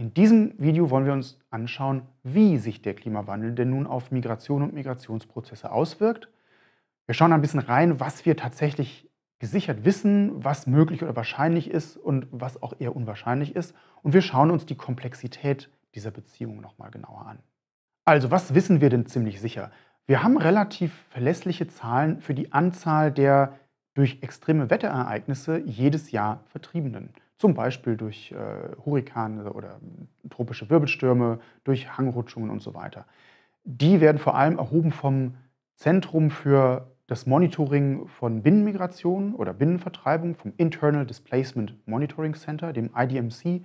In diesem Video wollen wir uns anschauen, wie sich der Klimawandel denn nun auf Migration und Migrationsprozesse auswirkt. Wir schauen ein bisschen rein, was wir tatsächlich gesichert wissen, was möglich oder wahrscheinlich ist und was auch eher unwahrscheinlich ist. Und wir schauen uns die Komplexität dieser Beziehungen nochmal genauer an. Also, was wissen wir denn ziemlich sicher? Wir haben relativ verlässliche Zahlen für die Anzahl der durch extreme Wetterereignisse jedes Jahr Vertriebenen zum Beispiel durch äh, Hurrikane oder tropische Wirbelstürme, durch Hangrutschungen und so weiter. Die werden vor allem erhoben vom Zentrum für das Monitoring von Binnenmigration oder Binnenvertreibung, vom Internal Displacement Monitoring Center, dem IDMC,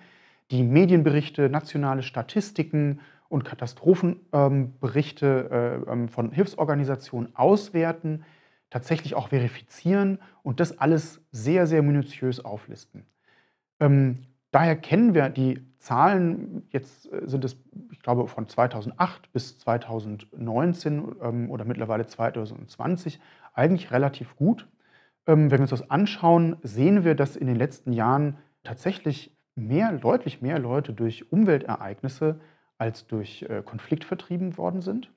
die Medienberichte, nationale Statistiken und Katastrophenberichte äh, ähm, äh, von Hilfsorganisationen auswerten, tatsächlich auch verifizieren und das alles sehr, sehr minutiös auflisten. Ähm, daher kennen wir die Zahlen, jetzt äh, sind es, ich glaube, von 2008 bis 2019 ähm, oder mittlerweile 2020 eigentlich relativ gut. Ähm, wenn wir uns das anschauen, sehen wir, dass in den letzten Jahren tatsächlich mehr, deutlich mehr Leute durch Umweltereignisse als durch äh, Konflikt vertrieben worden sind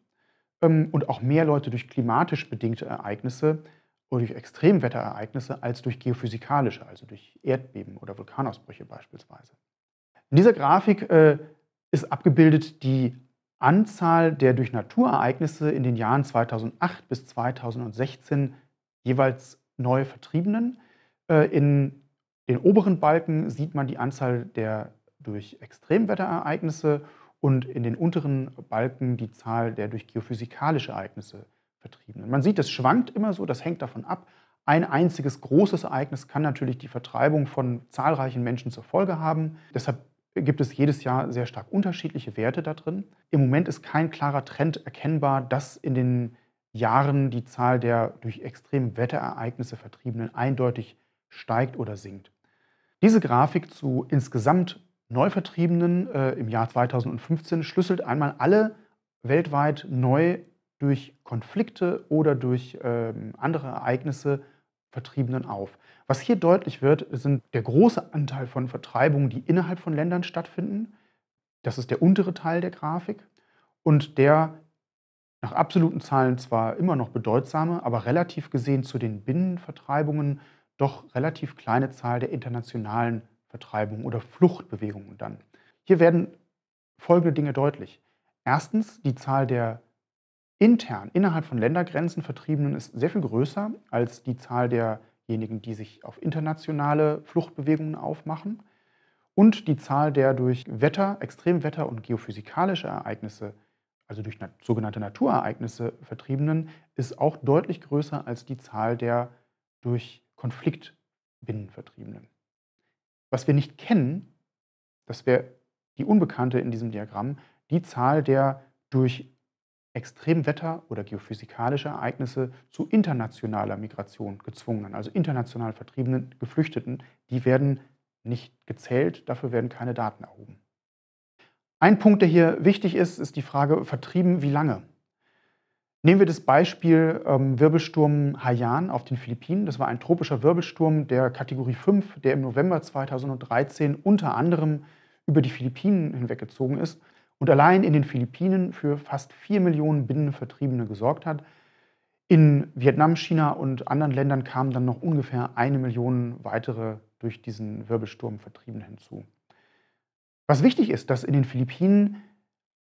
und auch mehr Leute durch klimatisch bedingte Ereignisse oder durch Extremwetterereignisse als durch geophysikalische, also durch Erdbeben oder Vulkanausbrüche beispielsweise. In dieser Grafik äh, ist abgebildet die Anzahl der durch Naturereignisse in den Jahren 2008 bis 2016 jeweils neu Vertriebenen. Äh, in den oberen Balken sieht man die Anzahl der durch Extremwetterereignisse und in den unteren Balken die Zahl der durch geophysikalische Ereignisse Vertriebenen. Man sieht, es schwankt immer so, das hängt davon ab. Ein einziges großes Ereignis kann natürlich die Vertreibung von zahlreichen Menschen zur Folge haben. Deshalb gibt es jedes Jahr sehr stark unterschiedliche Werte da drin. Im Moment ist kein klarer Trend erkennbar, dass in den Jahren die Zahl der durch extreme Wetterereignisse Vertriebenen eindeutig steigt oder sinkt. Diese Grafik zu insgesamt Neuvertriebenen äh, im Jahr 2015 schlüsselt einmal alle weltweit neu durch Konflikte oder durch ähm, andere Ereignisse Vertriebenen auf. Was hier deutlich wird, sind der große Anteil von Vertreibungen, die innerhalb von Ländern stattfinden. Das ist der untere Teil der Grafik und der nach absoluten Zahlen zwar immer noch bedeutsame, aber relativ gesehen zu den Binnenvertreibungen doch relativ kleine Zahl der internationalen Vertreibungen oder Fluchtbewegungen dann. Hier werden folgende Dinge deutlich. Erstens die Zahl der intern innerhalb von Ländergrenzen Vertriebenen ist sehr viel größer als die Zahl derjenigen, die sich auf internationale Fluchtbewegungen aufmachen. Und die Zahl der durch Wetter, Extremwetter und geophysikalische Ereignisse, also durch sogenannte Naturereignisse Vertriebenen, ist auch deutlich größer als die Zahl der durch Konflikt Binnenvertriebenen. Was wir nicht kennen, das wäre die Unbekannte in diesem Diagramm, die Zahl der durch Extremwetter oder geophysikalische Ereignisse zu internationaler Migration gezwungenen, also international vertriebenen Geflüchteten, die werden nicht gezählt, dafür werden keine Daten erhoben. Ein Punkt, der hier wichtig ist, ist die Frage, vertrieben wie lange? Nehmen wir das Beispiel ähm, Wirbelsturm Haiyan auf den Philippinen. Das war ein tropischer Wirbelsturm der Kategorie 5, der im November 2013 unter anderem über die Philippinen hinweggezogen ist und allein in den Philippinen für fast 4 Millionen Binnenvertriebene gesorgt hat. In Vietnam, China und anderen Ländern kamen dann noch ungefähr eine Million weitere durch diesen Wirbelsturm Vertriebene hinzu. Was wichtig ist, dass in den Philippinen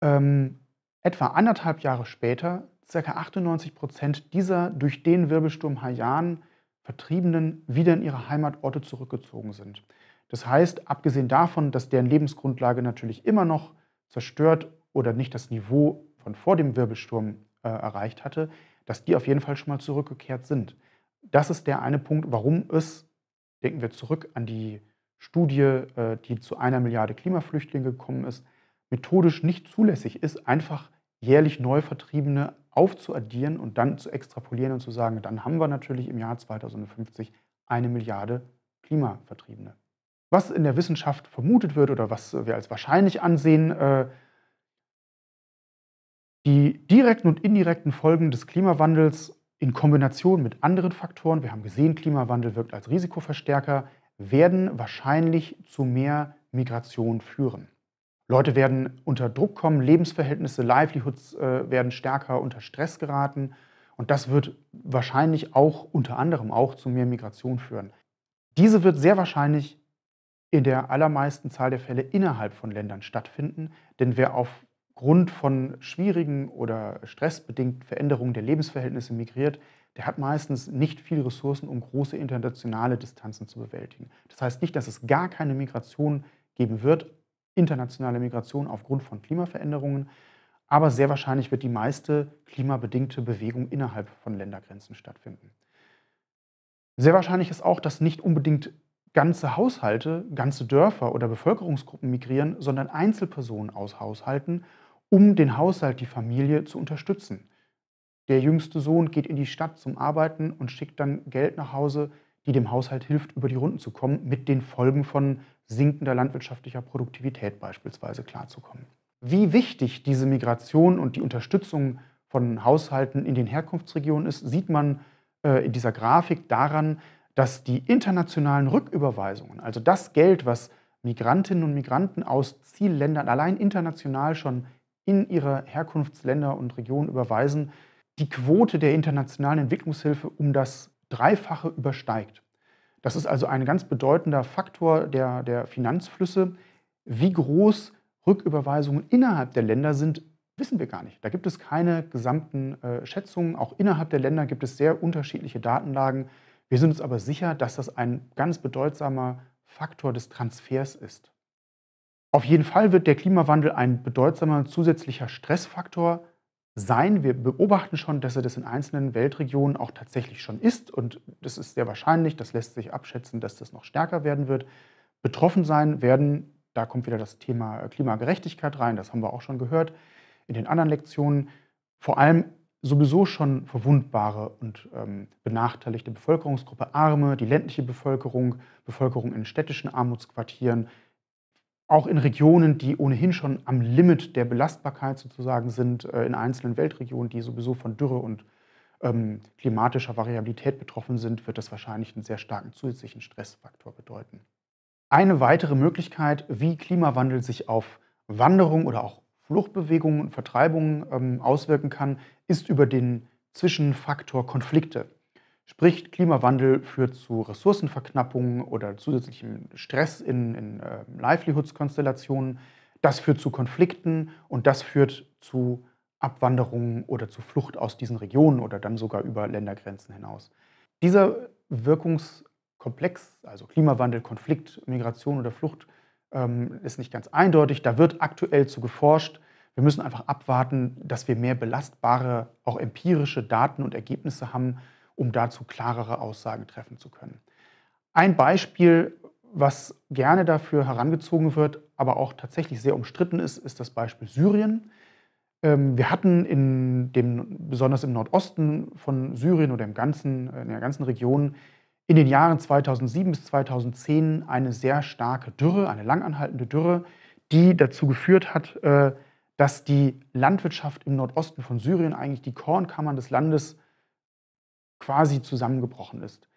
ähm, etwa anderthalb Jahre später ca. 98 Prozent dieser durch den Wirbelsturm Haiyan Vertriebenen wieder in ihre Heimatorte zurückgezogen sind. Das heißt, abgesehen davon, dass deren Lebensgrundlage natürlich immer noch zerstört oder nicht das Niveau von vor dem Wirbelsturm äh, erreicht hatte, dass die auf jeden Fall schon mal zurückgekehrt sind. Das ist der eine Punkt, warum es, denken wir zurück an die Studie, äh, die zu einer Milliarde Klimaflüchtlinge gekommen ist, methodisch nicht zulässig ist, einfach jährlich Neuvertriebene aufzuaddieren und dann zu extrapolieren und zu sagen, dann haben wir natürlich im Jahr 2050 eine Milliarde Klimavertriebene was in der Wissenschaft vermutet wird oder was äh, wir als wahrscheinlich ansehen, äh, die direkten und indirekten Folgen des Klimawandels in Kombination mit anderen Faktoren, wir haben gesehen, Klimawandel wirkt als Risikoverstärker, werden wahrscheinlich zu mehr Migration führen. Leute werden unter Druck kommen, Lebensverhältnisse, Livelihoods äh, werden stärker unter Stress geraten und das wird wahrscheinlich auch unter anderem auch zu mehr Migration führen. Diese wird sehr wahrscheinlich in der allermeisten Zahl der Fälle innerhalb von Ländern stattfinden. Denn wer aufgrund von schwierigen oder stressbedingten Veränderungen der Lebensverhältnisse migriert, der hat meistens nicht viel Ressourcen, um große internationale Distanzen zu bewältigen. Das heißt nicht, dass es gar keine Migration geben wird, internationale Migration aufgrund von Klimaveränderungen, aber sehr wahrscheinlich wird die meiste klimabedingte Bewegung innerhalb von Ländergrenzen stattfinden. Sehr wahrscheinlich ist auch, dass nicht unbedingt ganze Haushalte, ganze Dörfer oder Bevölkerungsgruppen migrieren, sondern Einzelpersonen aus Haushalten, um den Haushalt, die Familie zu unterstützen. Der jüngste Sohn geht in die Stadt zum Arbeiten und schickt dann Geld nach Hause, die dem Haushalt hilft, über die Runden zu kommen, mit den Folgen von sinkender landwirtschaftlicher Produktivität beispielsweise klarzukommen. Wie wichtig diese Migration und die Unterstützung von Haushalten in den Herkunftsregionen ist, sieht man äh, in dieser Grafik daran, dass die internationalen Rücküberweisungen, also das Geld, was Migrantinnen und Migranten aus Zielländern allein international schon in ihre Herkunftsländer und Regionen überweisen, die Quote der internationalen Entwicklungshilfe um das Dreifache übersteigt. Das ist also ein ganz bedeutender Faktor der, der Finanzflüsse. Wie groß Rücküberweisungen innerhalb der Länder sind, wissen wir gar nicht. Da gibt es keine gesamten äh, Schätzungen. Auch innerhalb der Länder gibt es sehr unterschiedliche Datenlagen. Wir sind uns aber sicher, dass das ein ganz bedeutsamer Faktor des Transfers ist. Auf jeden Fall wird der Klimawandel ein bedeutsamer zusätzlicher Stressfaktor sein. Wir beobachten schon, dass er das in einzelnen Weltregionen auch tatsächlich schon ist. Und das ist sehr wahrscheinlich, das lässt sich abschätzen, dass das noch stärker werden wird. Betroffen sein werden, da kommt wieder das Thema Klimagerechtigkeit rein, das haben wir auch schon gehört in den anderen Lektionen, vor allem sowieso schon verwundbare und ähm, benachteiligte Bevölkerungsgruppe, Arme, die ländliche Bevölkerung, Bevölkerung in städtischen Armutsquartieren, auch in Regionen, die ohnehin schon am Limit der Belastbarkeit sozusagen sind, äh, in einzelnen Weltregionen, die sowieso von Dürre und ähm, klimatischer Variabilität betroffen sind, wird das wahrscheinlich einen sehr starken zusätzlichen Stressfaktor bedeuten. Eine weitere Möglichkeit, wie Klimawandel sich auf Wanderung oder auch Fluchtbewegungen und Vertreibungen ähm, auswirken kann, ist über den Zwischenfaktor Konflikte. Sprich, Klimawandel führt zu Ressourcenverknappungen oder zusätzlichem Stress in, in äh, Livelihoods-Konstellationen. Das führt zu Konflikten und das führt zu Abwanderungen oder zu Flucht aus diesen Regionen oder dann sogar über Ländergrenzen hinaus. Dieser Wirkungskomplex, also Klimawandel, Konflikt, Migration oder Flucht, ähm, ist nicht ganz eindeutig. Da wird aktuell zu geforscht. Wir müssen einfach abwarten, dass wir mehr belastbare, auch empirische Daten und Ergebnisse haben, um dazu klarere Aussagen treffen zu können. Ein Beispiel, was gerne dafür herangezogen wird, aber auch tatsächlich sehr umstritten ist, ist das Beispiel Syrien. Ähm, wir hatten in dem, besonders im Nordosten von Syrien oder im ganzen, in der ganzen Region in den Jahren 2007 bis 2010 eine sehr starke Dürre, eine langanhaltende Dürre, die dazu geführt hat, äh, dass die Landwirtschaft im Nordosten von Syrien, eigentlich die Kornkammern des Landes, quasi zusammengebrochen ist.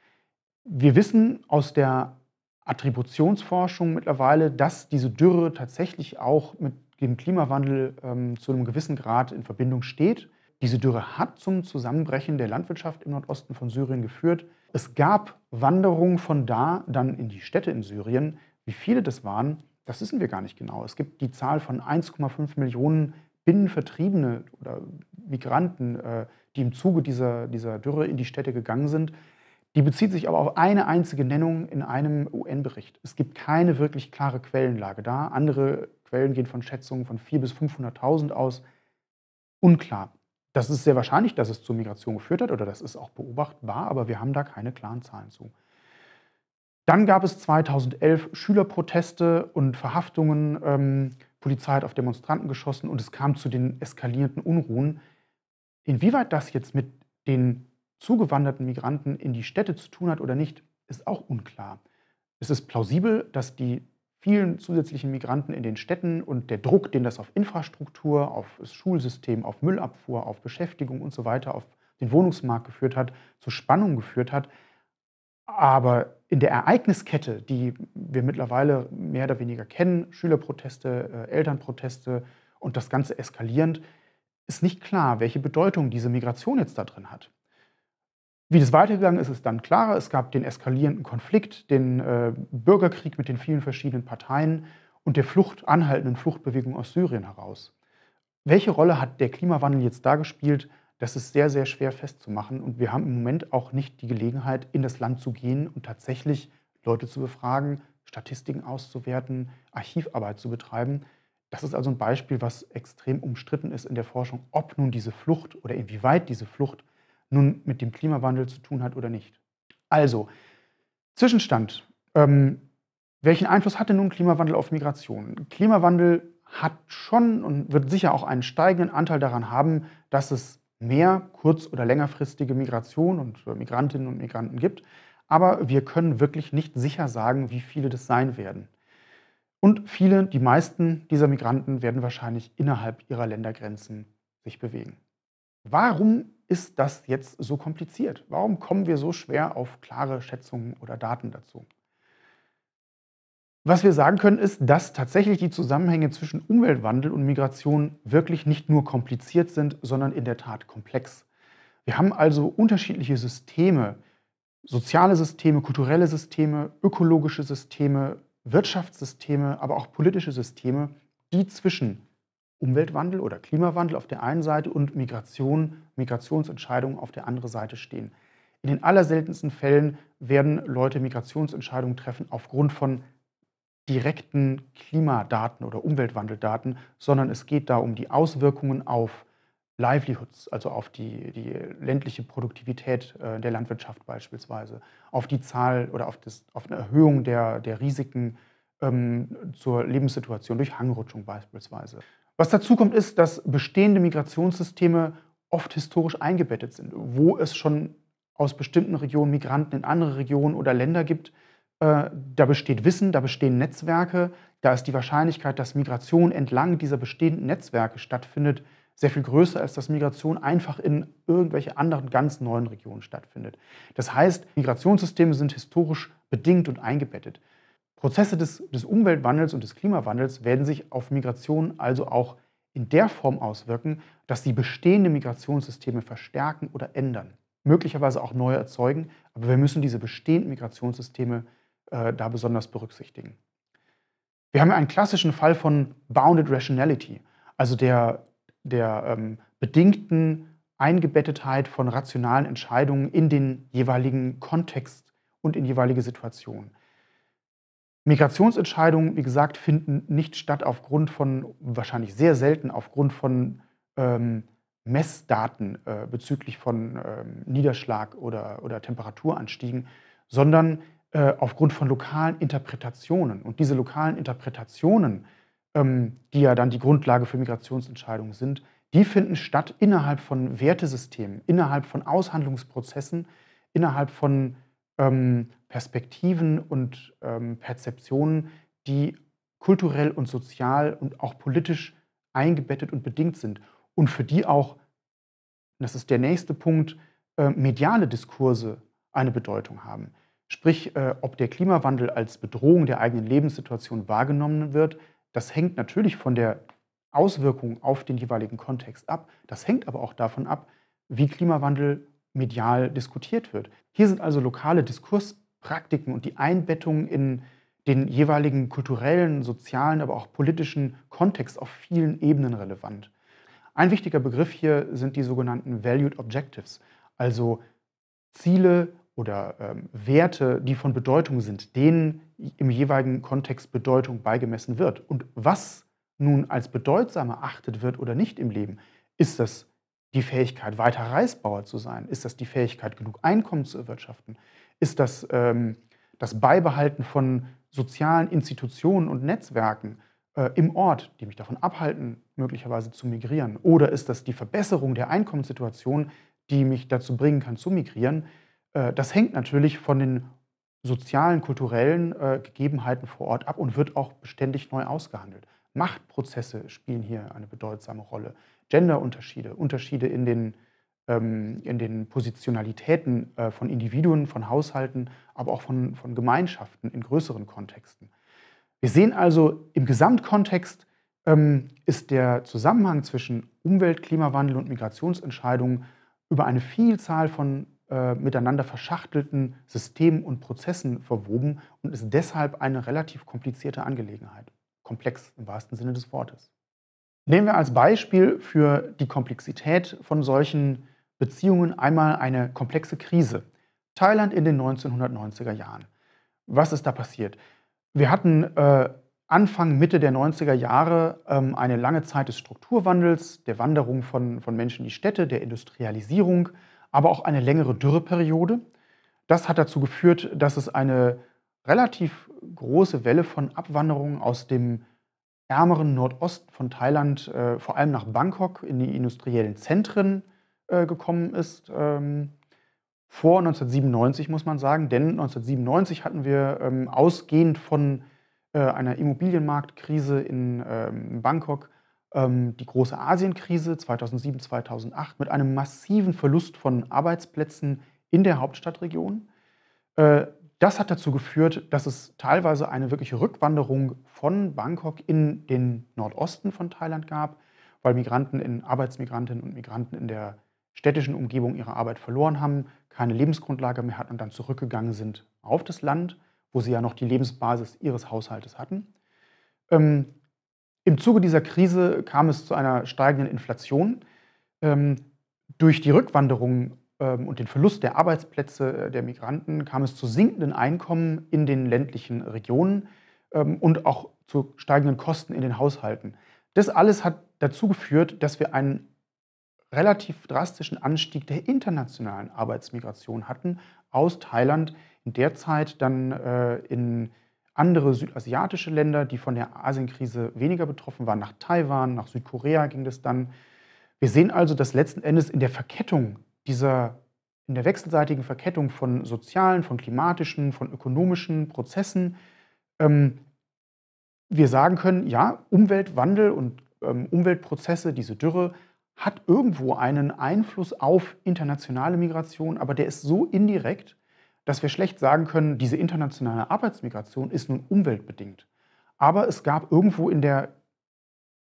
Wir wissen aus der Attributionsforschung mittlerweile, dass diese Dürre tatsächlich auch mit dem Klimawandel ähm, zu einem gewissen Grad in Verbindung steht. Diese Dürre hat zum Zusammenbrechen der Landwirtschaft im Nordosten von Syrien geführt. Es gab Wanderungen von da dann in die Städte in Syrien. Wie viele das waren, das wissen wir gar nicht genau. Es gibt die Zahl von 1,5 Millionen Binnenvertriebene oder Migranten, äh, die im Zuge dieser, dieser Dürre in die Städte gegangen sind. Die bezieht sich aber auf eine einzige Nennung in einem UN-Bericht. Es gibt keine wirklich klare Quellenlage da. Andere Quellen gehen von Schätzungen von 400.000 bis 500.000 aus. Unklar. Das ist sehr wahrscheinlich, dass es zur Migration geführt hat oder das ist auch beobachtbar, aber wir haben da keine klaren Zahlen zu. Dann gab es 2011 Schülerproteste und Verhaftungen. Ähm, Polizei hat auf Demonstranten geschossen und es kam zu den eskalierenden Unruhen. Inwieweit das jetzt mit den zugewanderten Migranten in die Städte zu tun hat oder nicht, ist auch unklar. Es ist plausibel, dass die vielen zusätzlichen Migranten in den Städten und der Druck, den das auf Infrastruktur, auf das Schulsystem, auf Müllabfuhr, auf Beschäftigung und so weiter, auf den Wohnungsmarkt geführt hat, zu Spannungen geführt hat. Aber in der Ereigniskette, die wir mittlerweile mehr oder weniger kennen, Schülerproteste, äh, Elternproteste und das Ganze eskalierend, ist nicht klar, welche Bedeutung diese Migration jetzt da drin hat. Wie das weitergegangen ist, ist dann klarer. Es gab den eskalierenden Konflikt, den äh, Bürgerkrieg mit den vielen verschiedenen Parteien und der Flucht, anhaltenden Fluchtbewegung aus Syrien heraus. Welche Rolle hat der Klimawandel jetzt da gespielt? Das ist sehr, sehr schwer festzumachen. Und wir haben im Moment auch nicht die Gelegenheit, in das Land zu gehen und tatsächlich Leute zu befragen, Statistiken auszuwerten, Archivarbeit zu betreiben. Das ist also ein Beispiel, was extrem umstritten ist in der Forschung, ob nun diese Flucht oder inwieweit diese Flucht nun mit dem Klimawandel zu tun hat oder nicht. Also, Zwischenstand. Ähm, welchen Einfluss hat denn nun Klimawandel auf Migration? Klimawandel hat schon und wird sicher auch einen steigenden Anteil daran haben, dass es mehr kurz- oder längerfristige Migration und äh, Migrantinnen und Migranten gibt. Aber wir können wirklich nicht sicher sagen, wie viele das sein werden. Und viele, die meisten dieser Migranten werden wahrscheinlich innerhalb ihrer Ländergrenzen sich bewegen. Warum ist das jetzt so kompliziert? Warum kommen wir so schwer auf klare Schätzungen oder Daten dazu? Was wir sagen können, ist, dass tatsächlich die Zusammenhänge zwischen Umweltwandel und Migration wirklich nicht nur kompliziert sind, sondern in der Tat komplex. Wir haben also unterschiedliche Systeme, soziale Systeme, kulturelle Systeme, ökologische Systeme, Wirtschaftssysteme, aber auch politische Systeme, die zwischen Umweltwandel oder Klimawandel auf der einen Seite und Migration, Migrationsentscheidungen auf der anderen Seite stehen. In den allerseltensten Fällen werden Leute Migrationsentscheidungen treffen aufgrund von direkten Klimadaten oder Umweltwandeldaten, sondern es geht da um die Auswirkungen auf Livelihoods, also auf die, die ländliche Produktivität äh, der Landwirtschaft beispielsweise, auf die Zahl oder auf, das, auf eine Erhöhung der, der Risiken ähm, zur Lebenssituation durch Hangrutschung beispielsweise. Was dazu kommt, ist, dass bestehende Migrationssysteme oft historisch eingebettet sind, wo es schon aus bestimmten Regionen Migranten in andere Regionen oder Länder gibt. Äh, da besteht Wissen, da bestehen Netzwerke, da ist die Wahrscheinlichkeit, dass Migration entlang dieser bestehenden Netzwerke stattfindet, sehr viel größer, als dass Migration einfach in irgendwelche anderen ganz neuen Regionen stattfindet. Das heißt, Migrationssysteme sind historisch bedingt und eingebettet. Prozesse des, des Umweltwandels und des Klimawandels werden sich auf Migration also auch in der Form auswirken, dass sie bestehende Migrationssysteme verstärken oder ändern, möglicherweise auch neue erzeugen, aber wir müssen diese bestehenden Migrationssysteme äh, da besonders berücksichtigen. Wir haben einen klassischen Fall von Bounded Rationality, also der, der ähm, bedingten Eingebettetheit von rationalen Entscheidungen in den jeweiligen Kontext und in jeweilige Situationen. Migrationsentscheidungen, wie gesagt, finden nicht statt aufgrund von, wahrscheinlich sehr selten, aufgrund von ähm, Messdaten äh, bezüglich von ähm, Niederschlag oder, oder Temperaturanstiegen, sondern äh, aufgrund von lokalen Interpretationen. Und diese lokalen Interpretationen, ähm, die ja dann die Grundlage für Migrationsentscheidungen sind, die finden statt innerhalb von Wertesystemen, innerhalb von Aushandlungsprozessen, innerhalb von ähm, Perspektiven und ähm, Perzeptionen, die kulturell und sozial und auch politisch eingebettet und bedingt sind und für die auch, das ist der nächste Punkt, äh, mediale Diskurse eine Bedeutung haben. Sprich, äh, ob der Klimawandel als Bedrohung der eigenen Lebenssituation wahrgenommen wird, das hängt natürlich von der Auswirkung auf den jeweiligen Kontext ab. Das hängt aber auch davon ab, wie Klimawandel medial diskutiert wird. Hier sind also lokale Diskurs Praktiken und die Einbettung in den jeweiligen kulturellen, sozialen, aber auch politischen Kontext auf vielen Ebenen relevant. Ein wichtiger Begriff hier sind die sogenannten Valued Objectives, also Ziele oder ähm, Werte, die von Bedeutung sind, denen im jeweiligen Kontext Bedeutung beigemessen wird. Und was nun als bedeutsam erachtet wird oder nicht im Leben, ist das die Fähigkeit, weiter Reisbauer zu sein? Ist das die Fähigkeit, genug Einkommen zu erwirtschaften? ist das, ähm, das Beibehalten von sozialen Institutionen und Netzwerken äh, im Ort, die mich davon abhalten, möglicherweise zu migrieren? Oder ist das die Verbesserung der Einkommenssituation, die mich dazu bringen kann, zu migrieren? Äh, das hängt natürlich von den sozialen, kulturellen äh, Gegebenheiten vor Ort ab und wird auch beständig neu ausgehandelt. Machtprozesse spielen hier eine bedeutsame Rolle. Genderunterschiede, Unterschiede in den ähm, in den Positionalitäten äh, von Individuen, von Haushalten, aber auch von, von Gemeinschaften in größeren Kontexten. Wir sehen also im Gesamtkontext ähm, ist der Zusammenhang zwischen Umwelt, Klimawandel und Migrationsentscheidungen über eine Vielzahl von äh, miteinander verschachtelten Systemen und Prozessen verwoben und ist deshalb eine relativ komplizierte Angelegenheit. Komplex im wahrsten Sinne des Wortes. Nehmen wir als Beispiel für die Komplexität von solchen Beziehungen einmal eine komplexe Krise. Thailand in den 1990er Jahren. Was ist da passiert? Wir hatten äh, Anfang, Mitte der 90er Jahre ähm, eine lange Zeit des Strukturwandels, der Wanderung von, von Menschen in die Städte, der Industrialisierung, aber auch eine längere Dürreperiode. Das hat dazu geführt, dass es eine relativ große Welle von Abwanderungen aus dem ärmeren Nordosten von Thailand, äh, vor allem nach Bangkok, in die industriellen Zentren äh, gekommen ist, ähm, vor 1997 muss man sagen, denn 1997 hatten wir ähm, ausgehend von äh, einer Immobilienmarktkrise in ähm, Bangkok ähm, die große Asienkrise 2007, 2008 mit einem massiven Verlust von Arbeitsplätzen in der Hauptstadtregion. Äh, das hat dazu geführt, dass es teilweise eine wirkliche Rückwanderung von Bangkok in den Nordosten von Thailand gab, weil Migranten in Arbeitsmigrantinnen und Migranten in der städtischen Umgebung ihre Arbeit verloren haben, keine Lebensgrundlage mehr hatten und dann zurückgegangen sind auf das Land, wo sie ja noch die Lebensbasis ihres Haushaltes hatten. Ähm, Im Zuge dieser Krise kam es zu einer steigenden Inflation. Ähm, durch die Rückwanderung ähm, und den Verlust der Arbeitsplätze äh, der Migranten kam es zu sinkenden Einkommen in den ländlichen Regionen ähm, und auch zu steigenden Kosten in den Haushalten. Das alles hat dazu geführt, dass wir einen relativ drastischen Anstieg der internationalen Arbeitsmigration hatten aus Thailand, in der Zeit dann äh, in andere südasiatische Länder, die von der Asienkrise weniger betroffen waren, nach Taiwan, nach Südkorea ging das dann. Wir sehen also, dass letzten Endes in der Verkettung dieser, in der wechselseitigen Verkettung von sozialen, von klimatischen, von ökonomischen Prozessen, ähm, wir sagen können, ja, Umweltwandel und ähm, Umweltprozesse, diese Dürre hat irgendwo einen Einfluss auf internationale Migration, aber der ist so indirekt, dass wir schlecht sagen können, diese internationale Arbeitsmigration ist nun umweltbedingt. Aber es gab irgendwo in der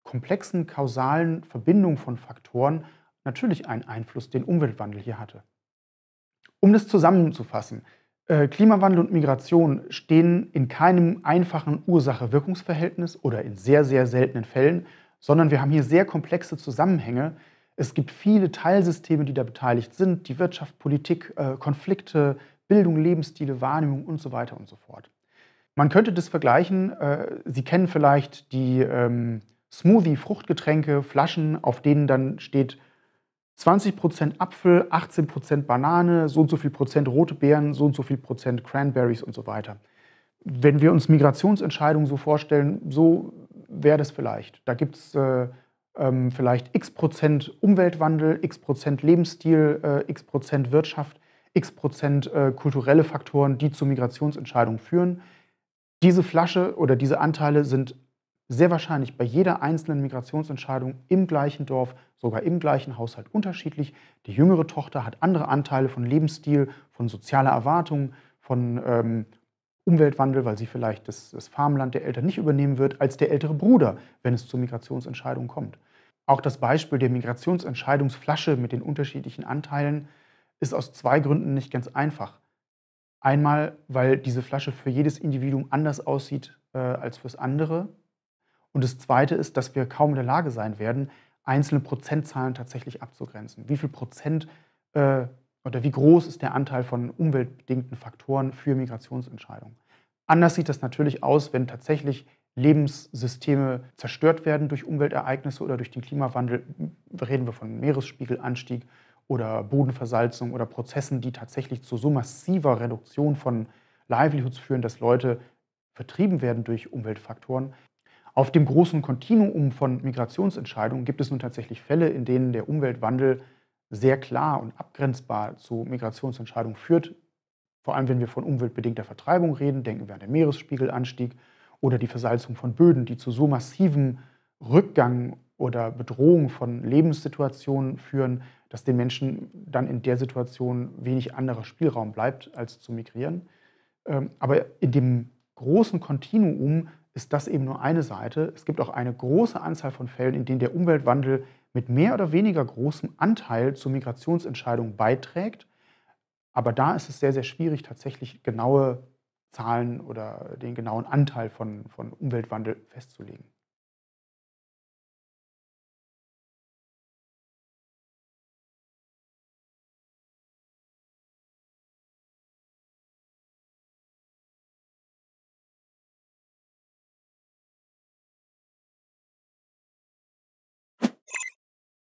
komplexen kausalen Verbindung von Faktoren natürlich einen Einfluss, den Umweltwandel hier hatte. Um das zusammenzufassen, äh, Klimawandel und Migration stehen in keinem einfachen Ursache-Wirkungsverhältnis oder in sehr, sehr seltenen Fällen sondern wir haben hier sehr komplexe Zusammenhänge. Es gibt viele Teilsysteme, die da beteiligt sind, die Wirtschaft, Politik, äh, Konflikte, Bildung, Lebensstile, Wahrnehmung und so weiter und so fort. Man könnte das vergleichen, äh, Sie kennen vielleicht die ähm, Smoothie-Fruchtgetränke, Flaschen, auf denen dann steht 20% Apfel, 18% Banane, so und so viel Prozent rote Beeren, so und so viel Prozent Cranberries und so weiter. Wenn wir uns Migrationsentscheidungen so vorstellen, so wäre das vielleicht. Da gibt es äh, ähm, vielleicht x Prozent Umweltwandel, x Prozent Lebensstil, äh, x Prozent Wirtschaft, x Prozent äh, kulturelle Faktoren, die zu Migrationsentscheidungen führen. Diese Flasche oder diese Anteile sind sehr wahrscheinlich bei jeder einzelnen Migrationsentscheidung im gleichen Dorf, sogar im gleichen Haushalt unterschiedlich. Die jüngere Tochter hat andere Anteile von Lebensstil, von sozialer Erwartung, von ähm, Umweltwandel, weil sie vielleicht das, das Farmland der Eltern nicht übernehmen wird, als der ältere Bruder, wenn es zur Migrationsentscheidung kommt. Auch das Beispiel der Migrationsentscheidungsflasche mit den unterschiedlichen Anteilen ist aus zwei Gründen nicht ganz einfach. Einmal, weil diese Flasche für jedes Individuum anders aussieht äh, als fürs andere. Und das Zweite ist, dass wir kaum in der Lage sein werden, einzelne Prozentzahlen tatsächlich abzugrenzen. Wie viel Prozent äh, oder wie groß ist der Anteil von umweltbedingten Faktoren für Migrationsentscheidungen. Anders sieht das natürlich aus, wenn tatsächlich Lebenssysteme zerstört werden durch Umweltereignisse oder durch den Klimawandel. Reden wir von Meeresspiegelanstieg oder Bodenversalzung oder Prozessen, die tatsächlich zu so massiver Reduktion von Livelihoods führen, dass Leute vertrieben werden durch Umweltfaktoren. Auf dem großen Kontinuum von Migrationsentscheidungen gibt es nun tatsächlich Fälle, in denen der Umweltwandel sehr klar und abgrenzbar zu Migrationsentscheidungen führt. Vor allem, wenn wir von umweltbedingter Vertreibung reden, denken wir an den Meeresspiegelanstieg oder die Versalzung von Böden, die zu so massivem Rückgang oder Bedrohung von Lebenssituationen führen, dass den Menschen dann in der Situation wenig anderer Spielraum bleibt, als zu migrieren. Ähm, aber in dem großen Kontinuum ist das eben nur eine Seite. Es gibt auch eine große Anzahl von Fällen, in denen der Umweltwandel mit mehr oder weniger großem Anteil zur Migrationsentscheidung beiträgt. Aber da ist es sehr, sehr schwierig, tatsächlich genaue Zahlen oder den genauen Anteil von, von Umweltwandel festzulegen.